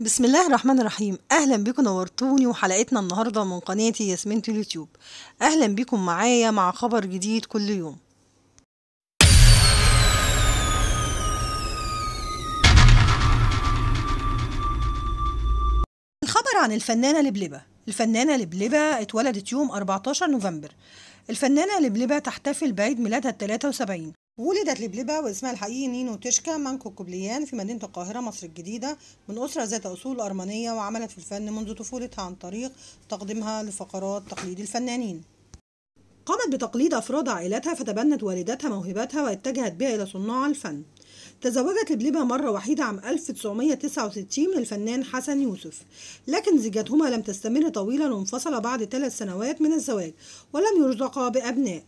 بسم الله الرحمن الرحيم اهلا بيكم نورتوني وحلقتنا النهارده من قناتي ياسمين اليوتيوب اهلا بيكم معايا مع خبر جديد كل يوم الخبر عن الفنانه لبلبه الفنانة لبلبة اتولدت يوم 14 نوفمبر الفنانة لبلبة تحتفل بعيد ميلادها ال 73 ولدت لبلبة واسمها الحقيقي نينو تشكا مانكو كوبليان في مدينة القاهرة مصر الجديدة من أسرة ذات أصول أرمنية وعملت في الفن منذ طفولتها عن طريق تقديمها لفقرات تقليد الفنانين قامت بتقليد أفراد عائلتها فتبنت والدتها موهبتها واتجهت بها إلى صناع الفن تزوجت لبلبة مرة وحيدة عام 1969 من الفنان حسن يوسف لكن زيجتهما لم تستمر طويلا وانفصل بعد ثلاث سنوات من الزواج ولم يرزقا بأبناء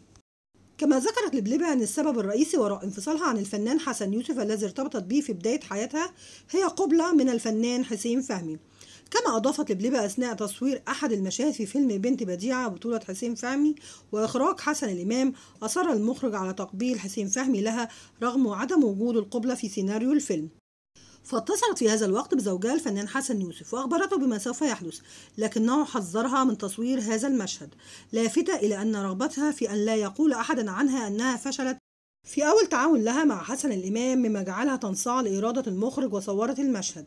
كما ذكرت لبلبة أن السبب الرئيسي وراء انفصالها عن الفنان حسن يوسف الذي ارتبطت به في بداية حياتها هي قبلة من الفنان حسين فهمي كما أضافت لبلبة أثناء تصوير أحد المشاهد في فيلم بنت بديعة بطولة حسين فهمي وإخراج حسن الإمام أصر المخرج على تقبيل حسين فهمي لها رغم عدم وجود القبلة في سيناريو الفيلم فاتصلت في هذا الوقت بزوجها الفنان حسن يوسف وأخبرته بما سوف يحدث لكنه حذرها من تصوير هذا المشهد لافتة إلى أن رغبتها في أن لا يقول أحد عنها أنها فشلت في أول تعاون لها مع حسن الإمام مما جعلها تنصاع لإرادة المخرج وصورت المشهد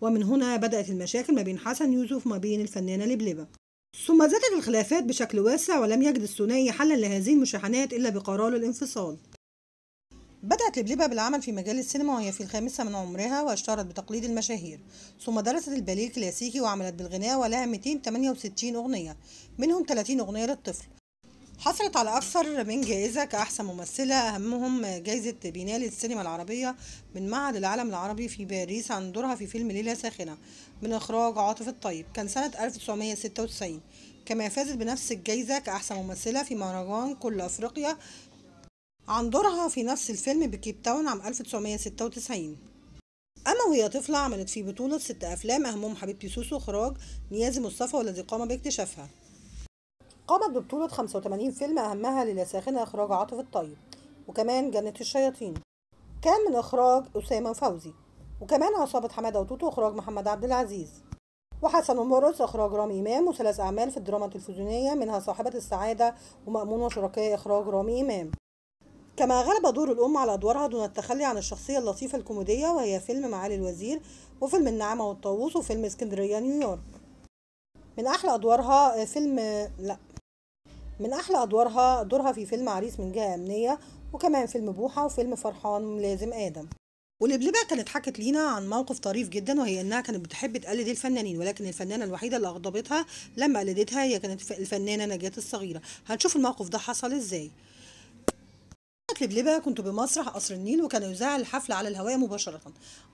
ومن هنا بدأت المشاكل ما بين حسن يوسف وما بين الفنانة لبلبة ثم زادت الخلافات بشكل واسع ولم يجد الثنائي حلا لهذه المشاحنات إلا بقرار الانفصال بدأت لبلبة بالعمل في مجال السينما وهي في الخامسة من عمرها واشتهرت بتقليد المشاهير ثم درست الباليه الكلاسيكي وعملت بالغناء ولها 268 أغنية منهم 30 أغنية للطفل حصلت على أكثر من جائزة كأحسن ممثلة أهمهم جائزة بينال السينما العربية من معهد العالم العربي في باريس عن دورها في فيلم ليلة ساخنة من إخراج عاطف الطيب كان سنة 1996 كما فازت بنفس الجائزة كأحسن ممثلة في مهرجان كل أفريقيا عن دورها في نفس الفيلم بكيب تاون عام 1996 أما وهي طفلة عملت في بطولة ست أفلام أهمهم حبيبتي سوسو إخراج نيازي مصطفى والذي قام باكتشافها قامت ببطولة 85 فيلم أهمها ليلة ساخنة إخراج عاطف الطيب وكمان جنة الشياطين كان من إخراج أسامة فوزي وكمان عصابة حمادة وتوتو إخراج محمد عبد العزيز وحسن مورس إخراج رامي إمام وثلاث أعمال في الدراما التلفزيونية منها صاحبة السعادة ومأمون وشركاء إخراج رامي إمام كما غلب دور الأم على أدوارها دون التخلي عن الشخصية اللطيفة الكوميدية وهي فيلم معالي الوزير وفيلم النعامة والطاووس وفيلم اسكندرية نيويورك من أحلى أدوارها آه، فيلم لأ من أحلى أدوارها دورها في فيلم عريس من جهة أمنية وكمان فيلم بوحة وفيلم فرحان لازم آدم ولبلبة كانت حكت لينا عن موقف طريف جدا وهي انها كانت بتحب تقلد الفنانين ولكن الفنانه الوحيده اللي اغضبتها لما قلدتها هي كانت الفنانه نجاة الصغيره هنشوف الموقف ده حصل ازاي حفل بلبة كنت بمسرح قصر النيل وكان يذاع الحفل على الهواء مباشرة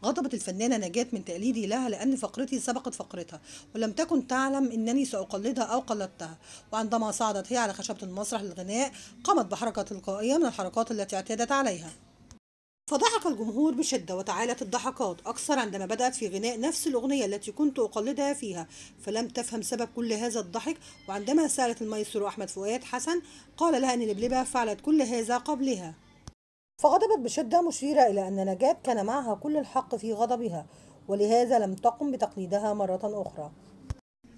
غضبت الفنانة نجاة من تقليدي لها لأن فقرتي سبقت فقرتها ولم تكن تعلم أنني سأقلدها أو قلدتها وعندما صعدت هي على خشبة المسرح للغناء قامت بحركة تلقائية من الحركات التي اعتادت عليها فضحك الجمهور بشدة وتعالت الضحكات أكثر عندما بدأت في غناء نفس الأغنية التي كنت أقلدها فيها فلم تفهم سبب كل هذا الضحك وعندما سألت المايسترو أحمد فؤاد حسن قال لها أن لبلبة فعلت كل هذا قبلها فغضبت بشدة مشيرة إلى أن نجاة كان معها كل الحق في غضبها ولهذا لم تقم بتقليدها مرة أخرى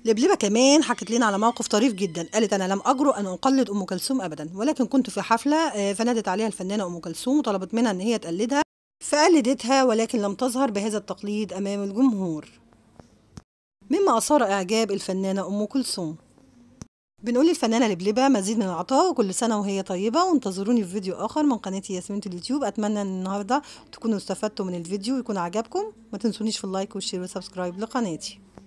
لبلبة كمان حكت لنا على موقف طريف جدا قالت أنا لم أجرؤ أن أقلد أم كلثوم أبدا ولكن كنت في حفلة آه، فنادت عليها الفنانة أم كلثوم وطلبت منها أن هي تقلدها فقلدتها ولكن لم تظهر بهذا التقليد أمام الجمهور مما أثار إعجاب الفنانة أم كلثوم بنقول للفنانة لبلبة مزيد من العطاء وكل سنة وهي طيبة وانتظروني في فيديو آخر من قناة ياسمين اليوتيوب أتمنى أن النهاردة تكونوا استفدتوا من الفيديو ويكون عجبكم ما تنسونيش في اللايك والشير والسبسكرايب لقناتي